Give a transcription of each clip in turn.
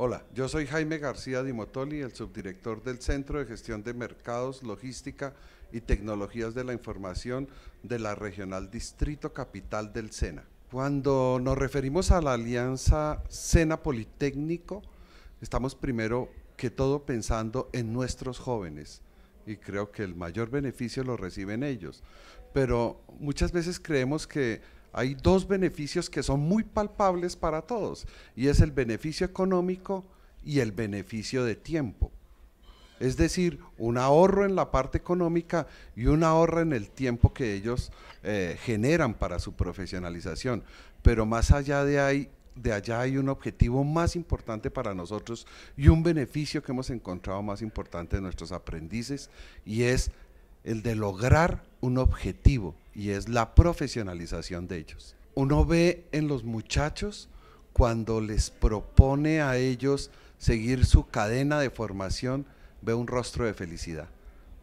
Hola, yo soy Jaime García Dimotoli, el subdirector del Centro de Gestión de Mercados, Logística y Tecnologías de la Información de la Regional Distrito Capital del SENA. Cuando nos referimos a la alianza SENA Politécnico, estamos primero que todo pensando en nuestros jóvenes y creo que el mayor beneficio lo reciben ellos. Pero muchas veces creemos que hay dos beneficios que son muy palpables para todos, y es el beneficio económico y el beneficio de tiempo. Es decir, un ahorro en la parte económica y un ahorro en el tiempo que ellos eh, generan para su profesionalización. Pero más allá de ahí, de allá hay un objetivo más importante para nosotros y un beneficio que hemos encontrado más importante de nuestros aprendices y es el de lograr un objetivo, y es la profesionalización de ellos. Uno ve en los muchachos cuando les propone a ellos seguir su cadena de formación, ve un rostro de felicidad,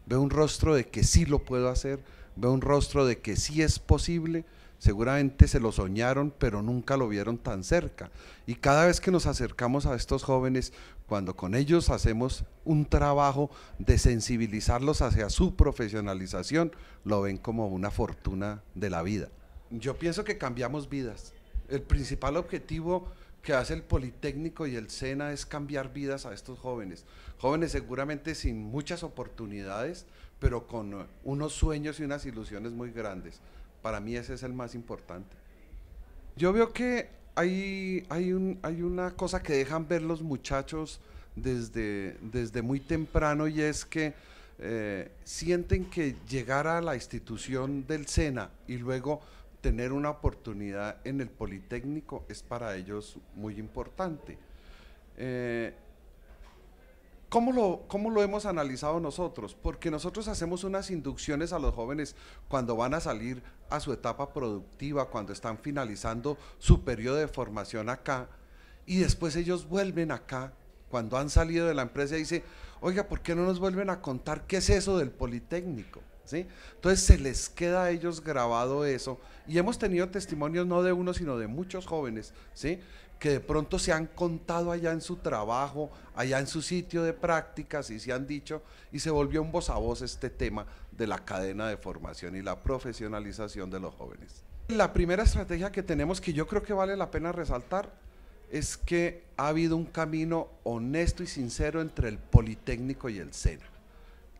ve un rostro de que sí lo puedo hacer, ve un rostro de que sí es posible, Seguramente se lo soñaron, pero nunca lo vieron tan cerca. Y cada vez que nos acercamos a estos jóvenes, cuando con ellos hacemos un trabajo de sensibilizarlos hacia su profesionalización, lo ven como una fortuna de la vida. Yo pienso que cambiamos vidas. El principal objetivo que hace el Politécnico y el SENA es cambiar vidas a estos jóvenes. Jóvenes seguramente sin muchas oportunidades, pero con unos sueños y unas ilusiones muy grandes. Para mí ese es el más importante. Yo veo que hay, hay, un, hay una cosa que dejan ver los muchachos desde, desde muy temprano y es que eh, sienten que llegar a la institución del SENA y luego tener una oportunidad en el Politécnico es para ellos muy importante. Eh, ¿Cómo lo, hemos analizado nosotros? Porque nosotros hacemos unas inducciones a los jóvenes cuando van a salir a su etapa productiva, cuando están finalizando su periodo de formación acá, y después ellos vuelven acá, cuando han salido de la empresa, y dicen, oiga, ¿por qué no nos vuelven a contar qué es eso del Politécnico? Entonces se les queda a ellos grabado eso y hemos tenido testimonios no de uno, sino de muchos jóvenes, ¿sí? que de pronto se han contado allá en su trabajo, allá en su sitio de prácticas y se han dicho, y se volvió un voz a voz este tema de la cadena de formación y la profesionalización de los jóvenes. La primera estrategia que tenemos que yo creo que vale la pena resaltar es que ha habido un camino honesto y sincero entre el Politécnico y el SENA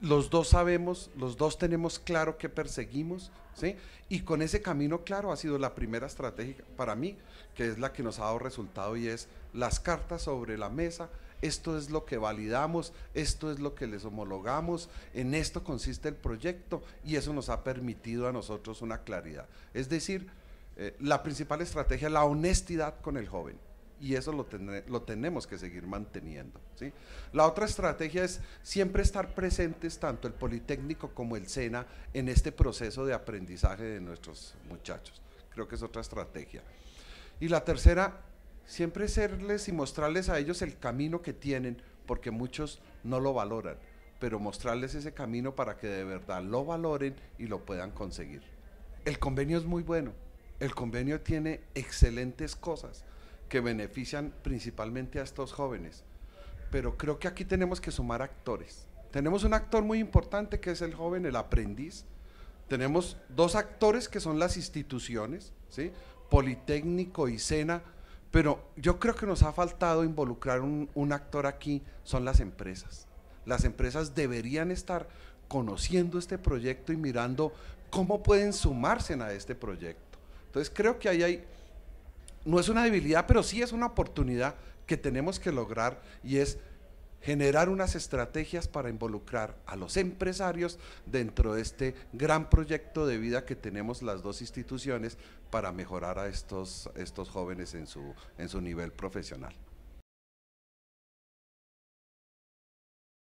los dos sabemos, los dos tenemos claro qué perseguimos, ¿sí? Y con ese camino claro ha sido la primera estrategia para mí, que es la que nos ha dado resultado y es las cartas sobre la mesa, esto es lo que validamos, esto es lo que les homologamos, en esto consiste el proyecto y eso nos ha permitido a nosotros una claridad. Es decir, eh, la principal estrategia, es la honestidad con el joven y eso lo, tenemos que seguir manteniendo. ¿sí? La otra estrategia es siempre estar presentes tanto el Politécnico como el SENA en este proceso de aprendizaje de nuestros muchachos. Creo que es otra estrategia. Y la tercera, siempre serles y mostrarles a ellos el camino que tienen, porque muchos no lo valoran, pero mostrarles ese camino para que de verdad lo valoren y lo puedan conseguir. El convenio es muy bueno. El convenio tiene excelentes cosas que benefician principalmente a estos jóvenes. Pero creo que aquí tenemos que sumar actores. Tenemos un actor muy importante que es el joven, el aprendiz. Tenemos dos actores que son las instituciones, ¿sí? Politécnico y Sena. Pero yo creo que nos ha faltado involucrar un, un actor aquí, son las empresas. Las empresas deberían estar conociendo este proyecto y mirando cómo pueden sumarse a este proyecto. Entonces creo que ahí hay no es una debilidad, pero sí es una oportunidad que tenemos que lograr y es generar unas estrategias para involucrar a los empresarios dentro de este gran proyecto de vida que tenemos las dos instituciones para mejorar a estos, estos jóvenes en su nivel profesional.